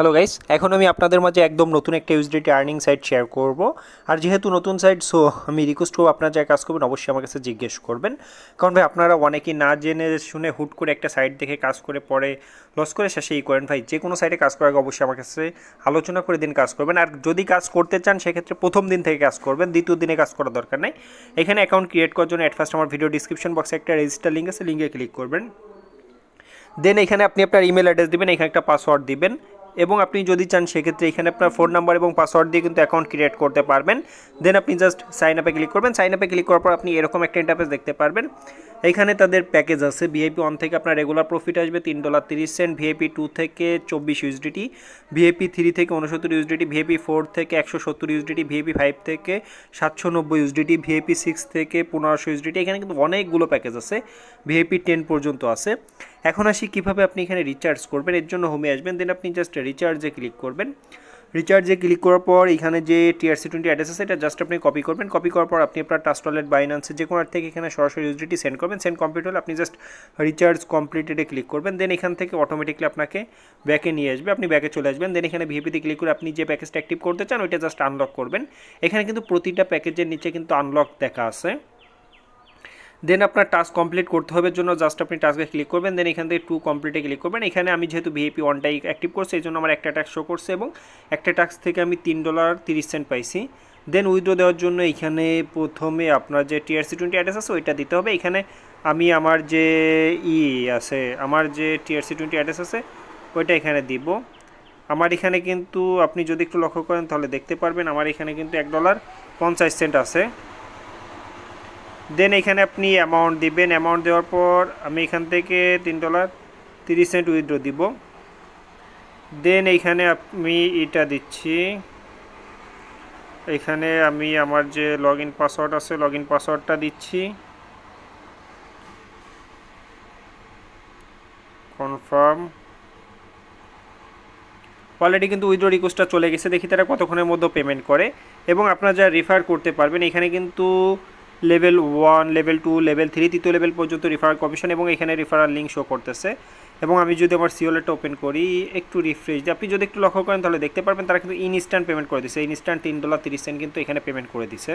hello guys এখন আমি আপনাদের মাঝে একদম নতুন একটা ইউজডিটি আর্নিং সাইট শেয়ার করব আর যেহেতু নতুন সাইট সো আমি রিকোয়েস্ট করবো আপনার যা কাজ করবেন অবশ্যই আমার কাছে জিজ্ঞেস করবেন কারণ ভাই আপনারা অনেকেই না জেনে শুনে হুট করে একটা সাইট দেখে কাজ করে পরে লস করে শেষে ই করেন ভাই যে কোনো সাইটে কাজ করার আগে অবশ্যই আমার কাছে আলোচনা করে দিন কাজ করবেন আর যদি কাজ করতে চান সেক্ষেত্রে প্রথম দিন থেকে কাজ করবেন দ্বিতীয় দিনে কাজ করার দরকার নাই এখানে অ্যাকাউন্ট ক্রিয়েট করার জন্য অ্যাট ফার্স্ট আমার ভিডিও ডিসক্রিপশন বক্সে একটা রেজিস্টার লিঙ্ক আছে লিঙ্কে ক্লিক করবেন দেন এখানে আপনি আপনার ইমেল অ্যাড্রেস দেবেন এখানে একটা পাসওয়ার্ড দিবেন এবং আপনি যদি চান সেক্ষেত্রে এখানে আপনার ফোন নাম্বার এবং পাসওয়ার্ড দিয়ে কিন্তু অ্যাকাউন্ট ক্রিয়েট করতে পারবেন দেন আপনি জাস্ট সাইন আপে ক্লিক করবেন সাইন আপে ক্লিক করার পর আপনি এরকম একটা ইন্টারফেস দেখতে পারবেন এখানে তাদের প্যাকেজ আছে ভিআইপি ওয়ান থেকে আপনার রেগুলার প্রফিট আসবে তিন ডলার তিরিশ সেন্ট ভিআইপি টু থেকে চব্বিশ ইউজডিটি ভিআইপি থ্রি থেকে উনসত্তর ইউজডিটি ভিআইপি ফোর থেকে একশো সত্তর ইউজডিটি ভিআইপি ফাইভ থেকে সাতশো নব্বই ইউজডিটি ভিআইপি সিক্স থেকে পনেরোশো ইউজডিটি এখানে কিন্তু অনেকগুলো প্যাকেজ আছে ভিআইপি টেন পর্যন্ত আছে এখন আসি কীভাবে আপনি এখানে রিচার্জ করবেন এর জন্য হোমে আসবেন দেন আপনি জাস্ট রিচার্জে ক্লিক করবেন রিচার্জে ক্লিক করার পর এখানে যে টিআরসি টোয়েন্টি অ্যাড্রেস আছে এটা জাস্ট আপনি কপি করবেন কপি করার পর আপনি আপনার টাস্ট ওয়ালেট বাইনান্সে যে কোনো থেকে এখানে সরাসরি ইউজিটি সেন্ড করবেন সেন্ড কমপ্লিট হলে আপনি জাস্ট রিচার্জ কমপ্লিটেডে ক্লিক করবেন দেন এখান থেকে অটোমেটিকলি আপনাকে ব্যাকে নিয়ে আসবে আপনি ব্যাকে চলে আসবেন দেন এখানে ভিপিতে ক্লিক করে আপনি যে প্যাকেজটা অ্যাক্টিভ করতে চান ওইটা জাস্ট আনলক করবেন এখানে কিন্তু প্রতিটা প্যাকেজের নিচে কিন্তু আনলক দেখা আছে দেন আপনার টাস্ক কমপ্লিট করতে হবে জন্য জাস্ট আপনি টাস্কে ক্লিক করবেন দেন এখান থেকে টু কমপ্লিটে ক্লিক করবেন এখানে আমি যেহেতু ভিএপি ওয়ানটাই অ্যাক্টিভ করছি এই জন্য আমার একটা ট্যাক্স শো করছে এবং একটা ট্যাক্স থেকে আমি তিন ডলার তিরিশ সেন্ট পাইছি দেন উইথড্র দেওয়ার জন্য এখানে প্রথমে আপনার যে টিআরসি টোয়েন্টি অ্যাড্রেস আছে ওইটা দিতে হবে এখানে আমি আমার যে ই e আছে আমার যে টিআরসি টোয়েন্টি অ্যাড্রেস আছে ওইটা এখানে দিব আমার এখানে কিন্তু আপনি যদি একটু লক্ষ্য করেন তাহলে দেখতে পারবেন আমার এখানে কিন্তু এক ডলার পঞ্চাশ সেন্ট আছে দেন এখানে আপনি অ্যামাউন্ট দিবেন অ্যামাউন্ট দেওয়ার পর আমি এখান থেকে তিন ডলার তিরিশ সেন্ট উইথড্র দিব দেন এইখানে আমি এটা দিচ্ছি এখানে আমি আমার যে লগ ইন পাসওয়ার্ড আছে লগ ইন পাসওয়ার্ডটা দিচ্ছি কনফার্ম অলরেডি কিন্তু উইথড্র রিকোয়েস্টটা চলে গেছে দেখি তারা কতক্ষণের মধ্যে পেমেন্ট করে এবং আপনারা যা রিফার করতে পারবেন এখানে কিন্তু level one level two level three তৃতীয় লেভেল পর্যন্ত রিফারাল কমিশন এবং এখানে রিফারাল লিঙ্ক শো করতেছে এবং আমি যদি আমার সিওলেটটা ওপেন করি একটু রিফ্রেশ দিই আপনি যদি একটু লক্ষ্য করেন তাহলে দেখতে পারবেন তারা কিন্তু ইনস্ট্যান্ট পেমেন্ট করে দিচ্ছে ইনস্ট্যান্ট তিন ডলার তিরিশ সেন্ট কিন্তু এখানে পেমেন্ট করে দিছে